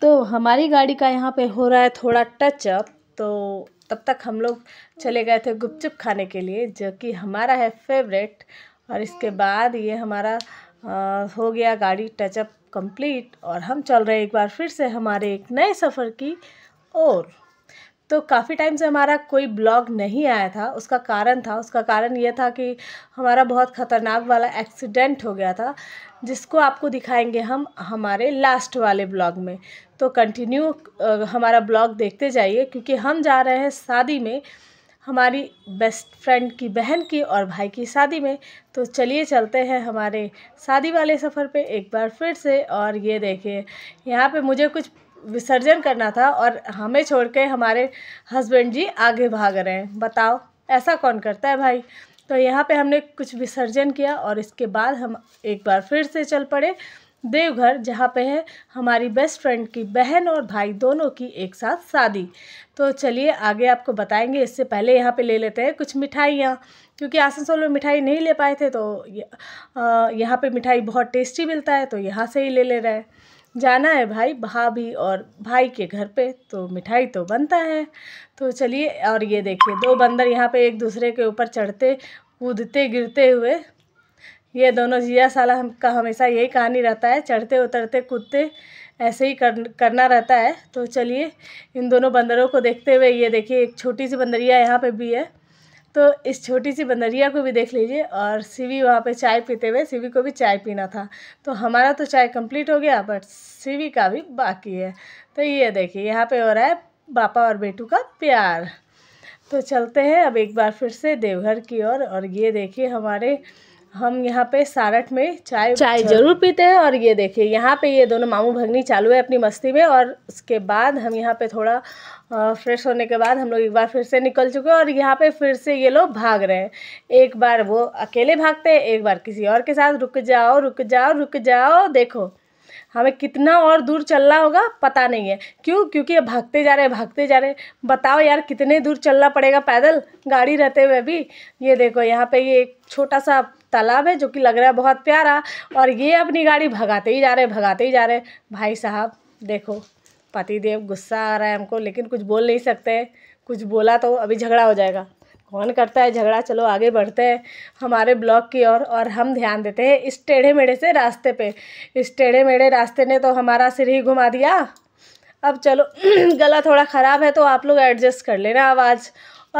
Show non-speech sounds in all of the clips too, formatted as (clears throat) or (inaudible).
तो हमारी गाड़ी का यहाँ पे हो रहा है थोड़ा टचअप तो तब तक हम लोग चले गए थे गुपचुप खाने के लिए जो कि हमारा है फेवरेट और इसके बाद ये हमारा आ, हो गया गाड़ी टचअप कंप्लीट और हम चल रहे एक बार फिर से हमारे एक नए सफ़र की ओर तो काफ़ी टाइम से हमारा कोई ब्लॉग नहीं आया था उसका कारण था उसका कारण यह था कि हमारा बहुत ख़तरनाक वाला एक्सीडेंट हो गया था जिसको आपको दिखाएंगे हम हमारे लास्ट वाले ब्लॉग में तो कंटिन्यू हमारा ब्लॉग देखते जाइए क्योंकि हम जा रहे हैं शादी में हमारी बेस्ट फ्रेंड की बहन की और भाई की शादी में तो चलिए चलते हैं हमारे शादी वाले सफ़र पे एक बार फिर से और ये देखिए यहाँ पे मुझे कुछ विसर्जन करना था और हमें छोड़ के हमारे हस्बैंड जी आगे भाग रहे हैं बताओ ऐसा कौन करता है भाई तो यहाँ पे हमने कुछ विसर्जन किया और इसके बाद हम एक बार फिर से चल पड़े देवघर जहाँ पे है हमारी बेस्ट फ्रेंड की बहन और भाई दोनों की एक साथ शादी तो चलिए आगे आपको बताएंगे इससे पहले यहाँ पे ले लेते हैं कुछ मिठाइयाँ क्योंकि आसनसोल में मिठाई नहीं ले पाए थे तो यहाँ पे मिठाई बहुत टेस्टी मिलता है तो यहाँ से ही ले ले रहे हैं जाना है भाई भाभी और भाई के घर पे तो मिठाई तो बनता है तो चलिए और ये देखिए दो बंदर यहाँ पे एक दूसरे के ऊपर चढ़ते कूदते गिरते हुए ये दोनों जिया साला हम का हमेशा यही कहानी रहता है चढ़ते उतरते कूदते ऐसे ही कर, करना रहता है तो चलिए इन दोनों बंदरों को देखते हुए ये देखिए एक छोटी सी बंदरिया यहाँ पे भी है तो इस छोटी सी बंदरिया को भी देख लीजिए और सीवी वहाँ पे चाय पीते हुए सीवी को भी चाय पीना था तो हमारा तो चाय कंप्लीट हो गया बट सीवी का भी बाकी है तो ये देखिए यहाँ पे हो रहा है पापा और बेटू का प्यार तो चलते हैं अब एक बार फिर से देवघर की ओर और, और ये देखिए हमारे हम यहाँ पे सारठ में चाय चाय जरूर पीते हैं और ये देखिए यहाँ पे ये दोनों मामू भगनी चालू है अपनी मस्ती में और उसके बाद हम यहाँ पे थोड़ा फ्रेश होने के बाद हम लोग एक बार फिर से निकल चुके हैं और यहाँ पे फिर से ये लोग भाग रहे हैं एक बार वो अकेले भागते हैं एक बार किसी और के साथ रुक जाओ रुक जाओ रुक जाओ देखो हमें कितना और दूर चलना होगा पता नहीं है क्यों क्योंकि ये भागते जा रहे हैं भागते जा रहे बताओ यार कितने दूर चलना पड़ेगा पैदल गाड़ी रहते हुए भी ये देखो यहाँ पे ये एक छोटा सा तालाब है जो कि लग रहा है बहुत प्यारा और ये अपनी गाड़ी भगाते ही जा रहे भगाते ही जा रहे भाई साहब देखो देव गुस्सा आ रहा है हमको लेकिन कुछ बोल नहीं सकते कुछ बोला तो अभी झगड़ा हो जाएगा कौन करता है झगड़ा चलो आगे बढ़ते हैं हमारे ब्लॉक की ओर और, और हम ध्यान देते हैं इस टेढ़े मेढ़े से रास्ते पे इस टेढ़े मेढ़े रास्ते ने तो हमारा सिर ही घुमा दिया अब चलो (clears throat) गला थोड़ा ख़राब है तो आप लोग एडजस्ट कर लेना आवाज़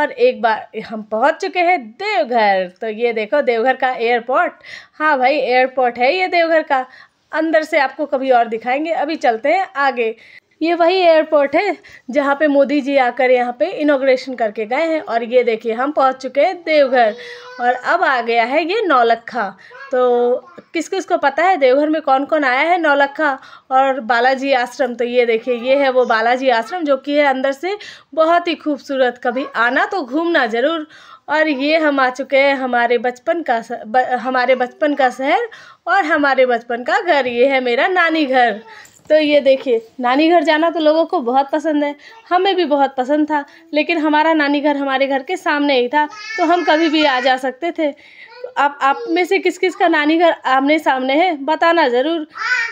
और एक बार हम पहुंच चुके हैं देवघर तो ये देखो देवघर का एयरपोर्ट हाँ भाई एयरपोर्ट है ये देवघर का अंदर से आपको कभी और दिखाएंगे अभी चलते हैं आगे ये वही एयरपोर्ट है जहाँ पे मोदी जी आकर यहाँ पे इनोग्रेशन करके गए हैं और ये देखिए हम पहुँच चुके हैं देवघर और अब आ गया है ये नौलखा तो किस किस को पता है देवघर में कौन कौन आया है नौलखा और बालाजी आश्रम तो ये देखिए ये है वो बालाजी आश्रम जो कि है अंदर से बहुत ही खूबसूरत कभी आना तो घूमना ज़रूर और ये हम आ चुके हैं हमारे बचपन का ब, हमारे बचपन का शहर और हमारे बचपन का घर ये है मेरा नानी घर तो ये देखिए नानी घर जाना तो लोगों को बहुत पसंद है हमें भी बहुत पसंद था लेकिन हमारा नानी घर हमारे घर के सामने ही था तो हम कभी भी आ जा सकते थे आप आप में से किस किस का नानी घर आमने सामने है बताना ज़रूर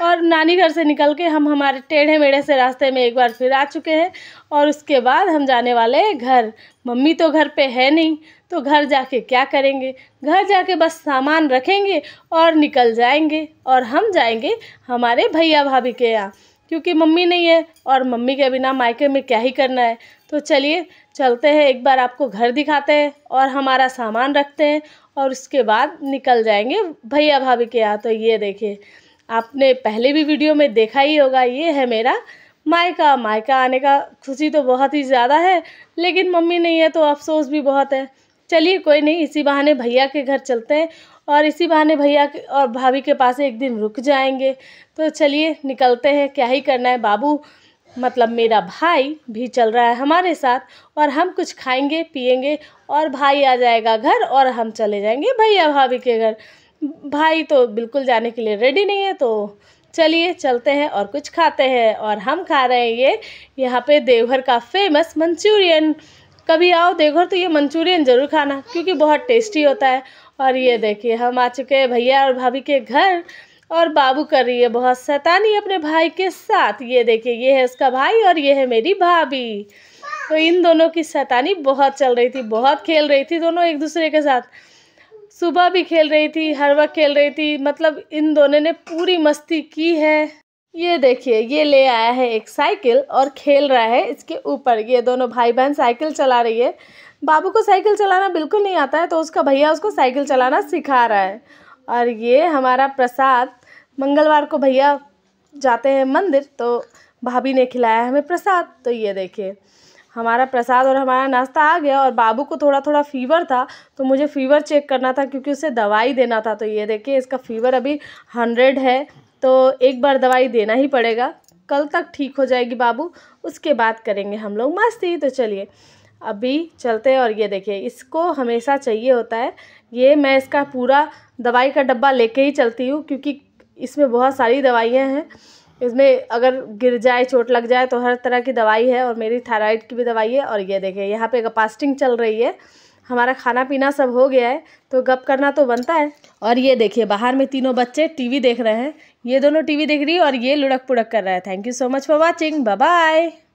और नानी घर से निकल के हम हमारे टेढ़े मेढ़े से रास्ते में एक बार फिर आ चुके हैं और उसके बाद हम जाने वाले हैं घर मम्मी तो घर पे है नहीं तो घर जाके क्या करेंगे घर जाके बस सामान रखेंगे और निकल जाएंगे और हम जाएंगे हमारे भैया भाभी के यहाँ क्योंकि मम्मी नहीं है और मम्मी के बिना मायके में क्या ही करना है तो चलिए चलते हैं एक बार आपको घर दिखाते हैं और हमारा सामान रखते हैं और उसके बाद निकल जाएंगे भैया भाभी के यहाँ तो ये देखिए आपने पहले भी वीडियो में देखा ही होगा ये है मेरा मायका मायका आने का खुशी तो बहुत ही ज़्यादा है लेकिन मम्मी नहीं है तो अफसोस भी बहुत है चलिए कोई नहीं इसी बहाने भैया के घर चलते हैं और इसी बहाने भैया के और भाभी के पास एक दिन रुक जाएंगे तो चलिए निकलते हैं क्या ही करना है बाबू मतलब मेरा भाई भी चल रहा है हमारे साथ और हम कुछ खाएंगे पिएंगे और भाई आ जाएगा घर और हम चले जाएंगे भैया भाभी के घर भाई तो बिल्कुल जाने के लिए रेडी नहीं है तो चलिए चलते हैं और कुछ खाते हैं और हम खा रहे हैं ये यहाँ पे देवघर का फेमस मंचूरियन कभी आओ देवघर तो ये मंचूरियन ज़रूर खाना क्योंकि बहुत टेस्टी होता है और ये देखिए हम आ चुके हैं भैया और भाभी के घर और बाबू कर रही है बहुत शैतानी अपने भाई के साथ ये देखिए ये है उसका भाई और ये है मेरी भाभी तो इन दोनों की शैतानी बहुत चल रही थी बहुत खेल रही थी दोनों एक दूसरे के साथ सुबह भी खेल रही थी हर वक्त खेल रही थी मतलब इन दोनों ने पूरी मस्ती की है ये देखिए ये ले आया है एक साइकिल और खेल रहा है इसके ऊपर ये दोनों भाई बहन साइकिल चला रही है बाबू को साइकिल चलाना बिल्कुल नहीं आता है तो उसका भैया उसको साइकिल चलाना सिखा रहा है और ये हमारा प्रसाद मंगलवार को भैया जाते हैं मंदिर तो भाभी ने खिलाया हमें प्रसाद तो ये देखिए हमारा प्रसाद और हमारा नाश्ता आ गया और बाबू को थोड़ा थोड़ा फीवर था तो मुझे फीवर चेक करना था क्योंकि उसे दवाई देना था तो ये देखिए इसका फीवर अभी हंड्रेड है तो एक बार दवाई देना ही पड़ेगा कल तक ठीक हो जाएगी बाबू उसके बाद करेंगे हम लोग मस्ती तो चलिए अभी चलते हैं और ये देखिए इसको हमेशा चाहिए होता है ये मैं इसका पूरा दवाई का डब्बा लेके ही चलती हूँ क्योंकि इसमें बहुत सारी दवाइयाँ हैं इसमें अगर गिर जाए चोट लग जाए तो हर तरह की दवाई है और मेरी थायराइड की भी दवाई है और ये देखिए यहाँ पे गपास्टिंग चल रही है हमारा खाना पीना सब हो गया है तो गप करना तो बनता है और ये देखिए बाहर में तीनों बच्चे टीवी देख रहे हैं ये दोनों टीवी देख रही है और ये लुढ़क पुढ़क कर रहा है thank you so much for watching bye